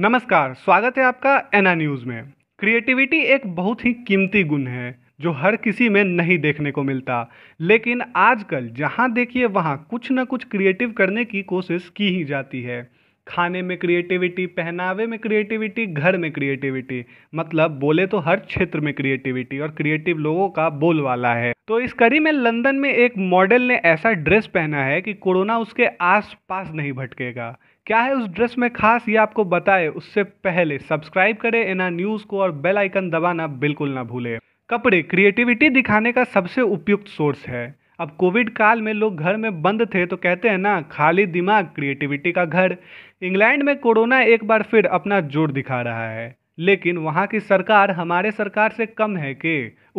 नमस्कार स्वागत है आपका एना न्यूज़ में क्रिएटिविटी एक बहुत ही कीमती गुण है जो हर किसी में नहीं देखने को मिलता लेकिन आजकल जहाँ देखिए वहाँ कुछ ना कुछ क्रिएटिव करने की कोशिश की ही जाती है खाने में क्रिएटिविटी पहनावे में क्रिएटिविटी घर में क्रिएटिविटी मतलब बोले तो हर क्षेत्र में क्रिएटिविटी और क्रिएटिव लोगों का बोलवाला है तो इस कड़ी में लंदन में एक मॉडल ने ऐसा ड्रेस पहना है कि कोरोना उसके आस पास नहीं भटकेगा क्या है उस ड्रेस में खास ये आपको बताए उससे पहले सब्सक्राइब करें एना न्यूज़ को और बेल आइकन दबाना बिल्कुल ना भूलें कपड़े क्रिएटिविटी दिखाने का सबसे उपयुक्त सोर्स है अब कोविड काल में लोग घर में बंद थे तो कहते हैं ना खाली दिमाग क्रिएटिविटी का घर इंग्लैंड में कोरोना एक बार फिर अपना जोर दिखा रहा है लेकिन वहाँ की सरकार हमारे सरकार से कम है कि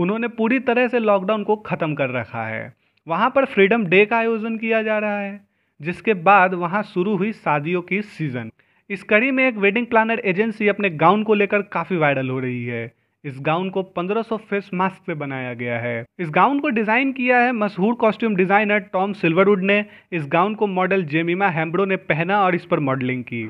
उन्होंने पूरी तरह से लॉकडाउन को ख़त्म कर रखा है वहाँ पर फ्रीडम डे का आयोजन किया जा रहा है जिसके बाद वहाँ शुरू हुई शादियों की सीज़न इस कड़ी में एक वेडिंग प्लानर एजेंसी अपने गाउन को लेकर काफ़ी वायरल हो रही है इस गाउन को 1500 फेस मास्क से बनाया गया है इस गाउन को डिज़ाइन किया है मशहूर कॉस्ट्यूम डिज़ाइनर टॉम सिल्वरवुड ने इस गाउन को मॉडल जेमिमा हैम्ब्रो ने पहना और इस पर मॉडलिंग की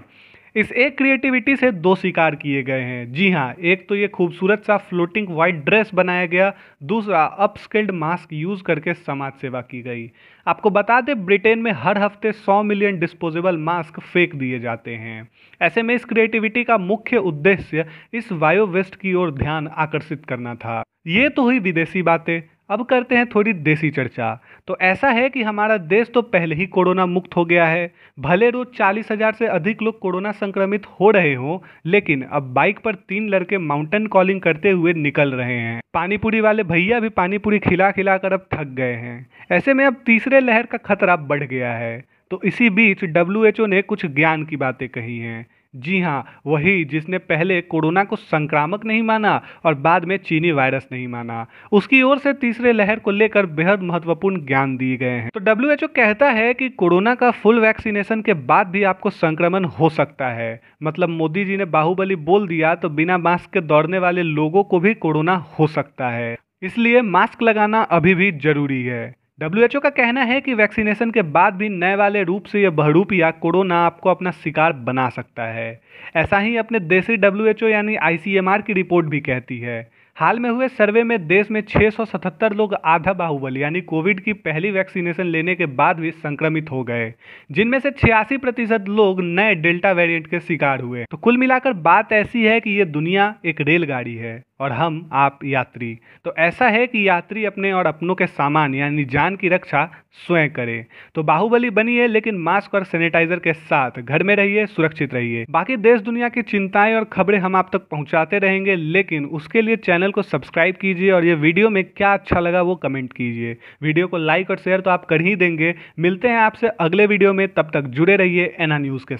इस एक क्रिएटिविटी से दो शिकार किए गए हैं जी हाँ एक तो ये खूबसूरत सा फ्लोटिंग वाइट ड्रेस बनाया गया दूसरा अपस्किल्ड मास्क यूज़ करके समाज सेवा की गई आपको बता दें ब्रिटेन में हर हफ्ते 100 मिलियन डिस्पोजेबल मास्क फेंक दिए जाते हैं ऐसे में इस क्रिएटिविटी का मुख्य उद्देश्य इस वायो वेस्ट की ओर ध्यान आकर्षित करना था ये तो हुई विदेशी बातें अब करते हैं थोड़ी देसी चर्चा तो ऐसा है कि हमारा देश तो पहले ही कोरोना मुक्त हो गया है भले रोज चालीस हज़ार से अधिक लोग कोरोना संक्रमित हो रहे हो लेकिन अब बाइक पर तीन लड़के माउंटेन कॉलिंग करते हुए निकल रहे हैं पानीपुरी वाले भैया भी पानीपुरी खिला खिला कर अब थक गए हैं ऐसे में अब तीसरे लहर का खतरा बढ़ गया है तो इसी बीच डब्ल्यू ने कुछ ज्ञान की बातें कही हैं जी हाँ वही जिसने पहले कोरोना को संक्रामक नहीं माना और बाद में चीनी वायरस नहीं माना उसकी ओर से तीसरे लहर को लेकर बेहद महत्वपूर्ण ज्ञान दिए गए हैं तो डब्ल्यू कहता है कि कोरोना का फुल वैक्सीनेशन के बाद भी आपको संक्रमण हो सकता है मतलब मोदी जी ने बाहुबली बोल दिया तो बिना मास्क के दौड़ने वाले लोगों को भी कोरोना हो सकता है इसलिए मास्क लगाना अभी भी जरूरी है डब्ल्यूएचओ का कहना है कि वैक्सीनेशन के बाद भी नए वाले रूप से यह बहरूपिया कोरोना आपको अपना शिकार बना सकता है ऐसा ही अपने देसी डब्ल्यूएचओ यानी आईसीएमआर की रिपोर्ट भी कहती है हाल में हुए सर्वे में देश में 677 लोग आधा बाहुबल यानी कोविड की पहली वैक्सीनेशन लेने के बाद भी संक्रमित हो गए जिनमें से छियासी प्रतिशत लोग नए डेल्टा वेरिएंट के शिकार हुए तो कुल मिलाकर बात ऐसी है कि ये दुनिया एक रेलगाड़ी है और हम आप यात्री तो ऐसा है कि यात्री अपने और अपनों के सामान यानी जान की रक्षा स्वयं करें तो बाहुबली बनी है लेकिन मास्क और सैनिटाइजर के साथ घर में रहिए सुरक्षित रहिए बाकी देश दुनिया की चिंताएं और खबरें हम आप तक पहुंचाते रहेंगे लेकिन उसके लिए चैनल को सब्सक्राइब कीजिए और ये वीडियो में क्या अच्छा लगा वो कमेंट कीजिए वीडियो को लाइक और शेयर तो आप कर ही देंगे मिलते हैं आपसे अगले वीडियो में तब तक जुड़े रहिए एना न्यूज़ के